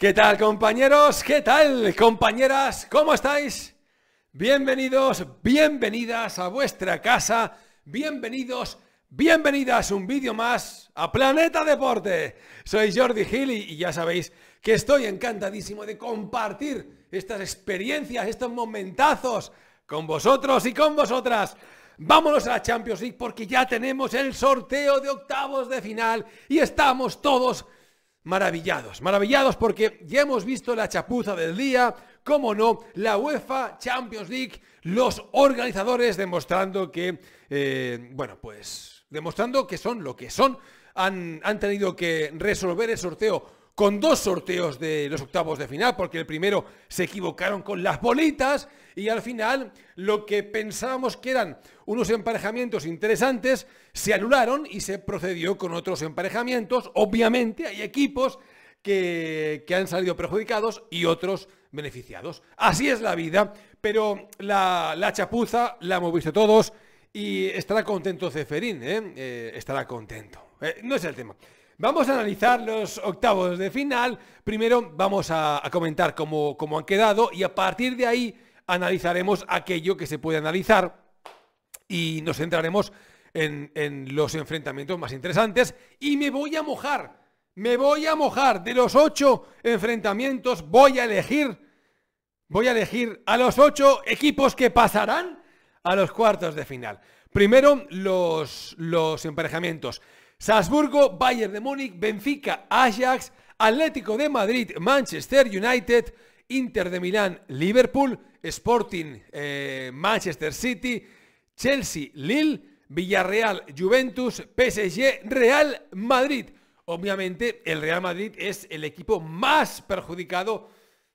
¿Qué tal compañeros? ¿Qué tal compañeras? ¿Cómo estáis? Bienvenidos, bienvenidas a vuestra casa, bienvenidos, bienvenidas un vídeo más a Planeta Deporte. Soy Jordi Gil y ya sabéis que estoy encantadísimo de compartir estas experiencias, estos momentazos con vosotros y con vosotras. Vámonos a la Champions League porque ya tenemos el sorteo de octavos de final y estamos todos maravillados, maravillados porque ya hemos visto la chapuza del día, como no, la UEFA Champions League, los organizadores demostrando que, eh, bueno, pues demostrando que son lo que son, han tenido que resolver el sorteo con dos sorteos de los octavos de final, porque el primero se equivocaron con las bolitas y al final lo que pensábamos que eran unos emparejamientos interesantes se anularon y se procedió con otros emparejamientos. Obviamente hay equipos que, han salido perjudicados y otros beneficiados. Así es la vida, pero la, chapuza la hemos visto todos y estará contento Ceferín, ¿eh? Eh, estará contento. Eh, no es el tema. Vamos a analizar los octavos de final. Primero vamos a, comentar cómo, han quedado y a partir de ahí analizaremos aquello que se puede analizar y nos centraremos en, los enfrentamientos más interesantes. Y me voy a mojar, me voy a mojar. De los ocho enfrentamientos voy a elegir, voy a elegir a los ocho equipos que pasarán a los cuartos de final. Primero los emparejamientos. Salzburgo, Bayern de Múnich, Benfica, Ajax, Atlético de Madrid, Manchester United, Inter de Milán, Liverpool, Sporting, eh, Manchester City, Chelsea, Lille, Villarreal, Juventus, PSG, Real Madrid. Obviamente el Real Madrid es el equipo más perjudicado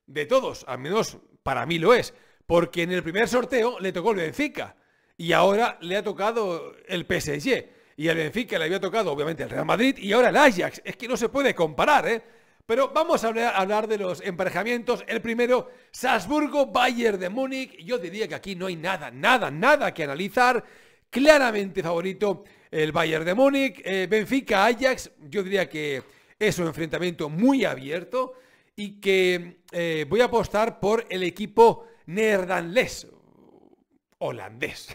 de todos, al menos para mí lo es, porque en el primer sorteo le tocó el Benfica y ahora le ha tocado el PSG y el Benfica le había tocado obviamente el Real Madrid y ahora el Ajax. Es que no se puede comparar, ¿eh? Pero vamos a hablar, de los emparejamientos. El primero, Salzburgo, Bayern de Múnich. Yo diría que aquí no hay nada, nada, nada que analizar. Claramente favorito el Bayern de Múnich. Eh, Benfica, Ajax. Yo diría que es un enfrentamiento muy abierto y que eh, voy a apostar por el equipo neerlandés, holandés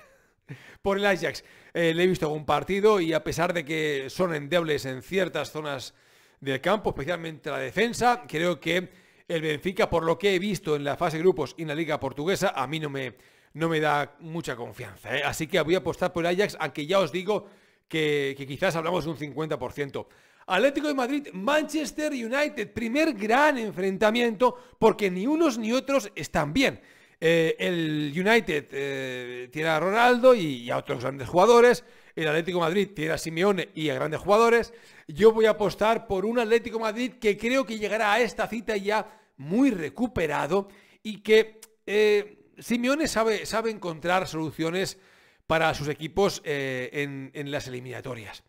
por el Ajax. Eh, le he visto algún partido y a pesar de que son endebles en ciertas zonas del campo, especialmente la defensa, creo que el Benfica, por lo que he visto en la fase de grupos y en la Liga Portuguesa, a mí no me, no me da mucha confianza. ¿eh? Así que voy a apostar por el Ajax, aunque ya os digo que, que quizás hablamos de un 50%. Atlético de Madrid, Manchester United, primer gran enfrentamiento, porque ni unos ni otros están bien. Eh, el United eh, tiene a Ronaldo y, a otros grandes jugadores. El Atlético Madrid tiene a Simeone y a grandes jugadores. Yo voy a apostar por un Atlético Madrid que creo que llegará a esta cita ya muy recuperado y que eh, Simeone sabe, sabe encontrar soluciones para sus equipos en, las eliminatorias.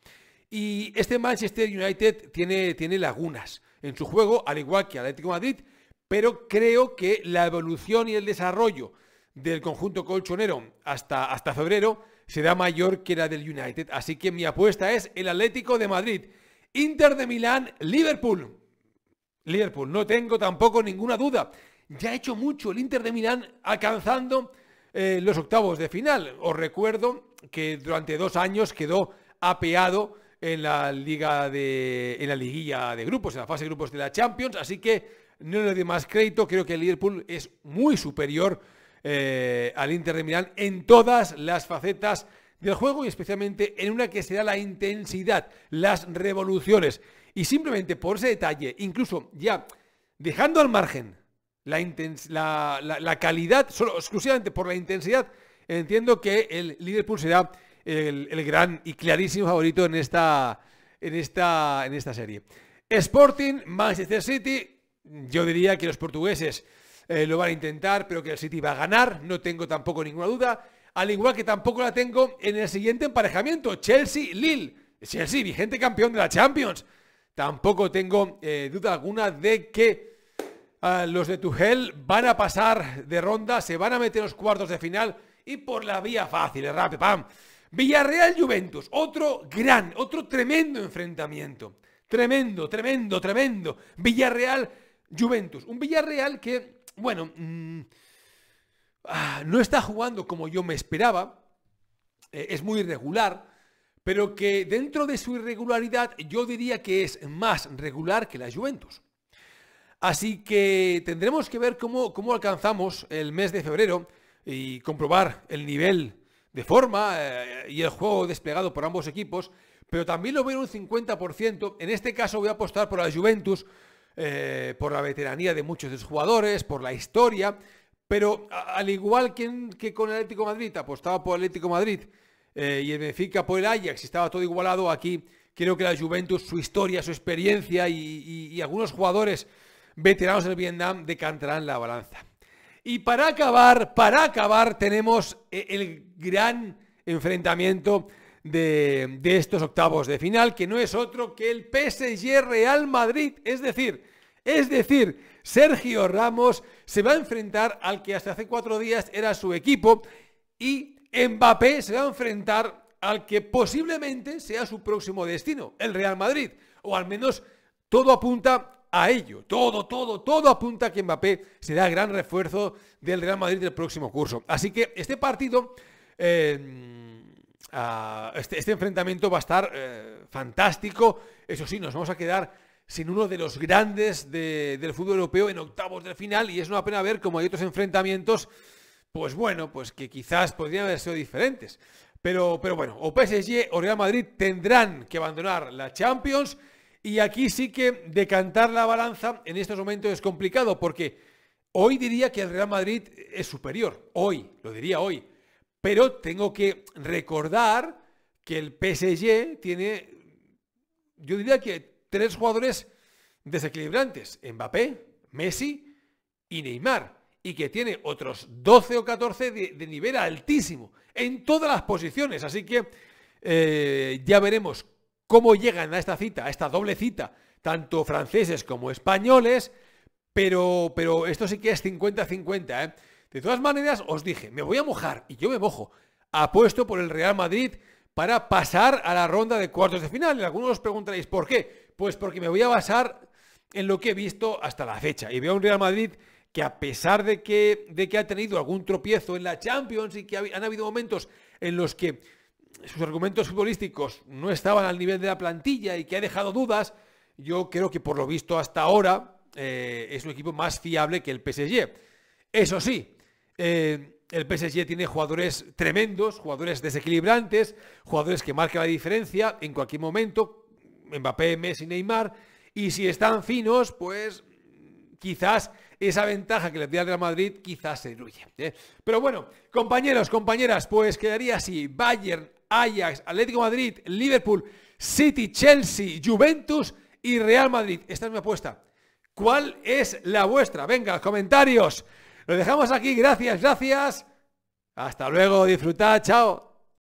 Y este Manchester United tiene, tiene lagunas en su juego, al igual que Atlético Madrid, pero creo que la evolución y el desarrollo del conjunto colchonero hasta, hasta febrero será mayor que la del United. Así que mi apuesta es el Atlético de Madrid, Inter de Milán, Liverpool. Liverpool, no tengo tampoco ninguna duda. Ya ha hecho mucho el Inter de Milán alcanzando eh, los octavos de final. Os recuerdo que durante dos años quedó apeado en la liga de en la liguilla de grupos, en la fase de grupos de la Champions, así que no le doy más crédito, creo que el Liverpool es muy superior eh, al Inter de Milán en todas las facetas del juego y especialmente en una que será la intensidad, las revoluciones. Y simplemente por ese detalle, incluso ya dejando al margen la, la, calidad, solo, exclusivamente por la intensidad, entiendo que el Liverpool será el, gran y clarísimo favorito en esta, en esta, en esta serie. Sporting, Manchester City, yo diría que los portugueses eh, lo van a intentar, pero que el City va a ganar, no tengo tampoco ninguna duda. Al igual que tampoco la tengo en el siguiente emparejamiento, Chelsea-Lille. Chelsea, vigente campeón de la Champions. Tampoco tengo eh, duda alguna de que ah, los de Tuchel van a pasar de ronda, se van a meter en los cuartos de final y por la vía fácil, rápido, pam. Villarreal-Juventus, otro gran, otro tremendo enfrentamiento. Tremendo, tremendo, tremendo. Villarreal Juventus, un Villarreal que, bueno, mm, ah, no está jugando como yo me esperaba, eh, es muy irregular, pero que dentro de su irregularidad yo diría que es más regular que la Juventus. Así que tendremos que ver cómo, alcanzamos el mes de febrero y comprobar el nivel de forma eh, y el juego desplegado por ambos equipos, pero también lo veo un 50%. En este caso voy a apostar por la Juventus eh, por la veteranía de muchos de sus jugadores, por la historia, pero al igual que, con el Atlético de Madrid, apostaba por el Atlético Madrid eh, y el Benfica por el Ajax, estaba todo igualado aquí, creo que la Juventus, su historia, su experiencia y, algunos jugadores veteranos del Vietnam decantarán la balanza. Y para acabar, para acabar tenemos eh, el gran enfrentamiento de, estos octavos de final, que no es otro que el PSG Real Madrid. Es decir, es decir, Sergio Ramos se va a enfrentar al que hasta hace cuatro días era su equipo y Mbappé se va a enfrentar al que posiblemente sea su próximo destino, el Real Madrid. O al menos todo apunta a ello. Todo, todo, todo apunta a que Mbappé será gran refuerzo del Real Madrid del próximo curso. Así que este partido... Eh, Ah, este, este, enfrentamiento va a estar eh, fantástico. Eso sí, nos vamos a quedar sin uno de los grandes del fútbol europeo en octavos de final y es una pena ver como hay otros enfrentamientos, pues bueno, pues que quizás podrían haber sido diferentes. Pero, pero bueno, o PSG o Real Madrid tendrán que abandonar la Champions y aquí sí que decantar la balanza en estos momentos es complicado porque hoy diría que el Real Madrid es superior, hoy, lo diría hoy, pero tengo que recordar que el PSG tiene, yo diría que tres jugadores desequilibrantes, Mbappé, Messi y Neymar, y que tiene otros 12 o 14 de, nivel altísimo en todas las posiciones. Así que eh, ya veremos cómo llegan a esta cita, a esta doble cita, tanto franceses como españoles, pero, pero esto sí que es 50-50. ¿eh? De todas maneras, os dije, me voy a mojar y yo me mojo. Apuesto por el Real Madrid para pasar a la ronda de cuartos de final. Y algunos os preguntaréis, ¿por qué? Pues porque me voy a basar en lo que he visto hasta la fecha. Y veo un Real Madrid que a pesar de que, de que ha tenido algún tropiezo en la Champions y que han habido momentos en los que sus argumentos futbolísticos no estaban al nivel de la plantilla y que ha dejado dudas, yo creo que por lo visto hasta ahora eh, es un equipo más fiable que el PSG. Eso sí, eh, el PSG tiene jugadores tremendos, jugadores desequilibrantes, jugadores que marcan la diferencia en cualquier momento, Mbappé, Messi, Neymar, y si están finos, pues quizás esa ventaja que le da el Real Madrid quizás se diluye. ¿eh? Pero bueno, compañeros, compañeras, pues quedaría así, Bayern, Ajax, Atlético Madrid, Liverpool, City, Chelsea, Juventus y Real Madrid. Esta es mi apuesta. ¿Cuál es la vuestra? Venga, comentarios. Lo dejamos aquí. Gracias, gracias. Hasta luego. Disfrutad. Chao.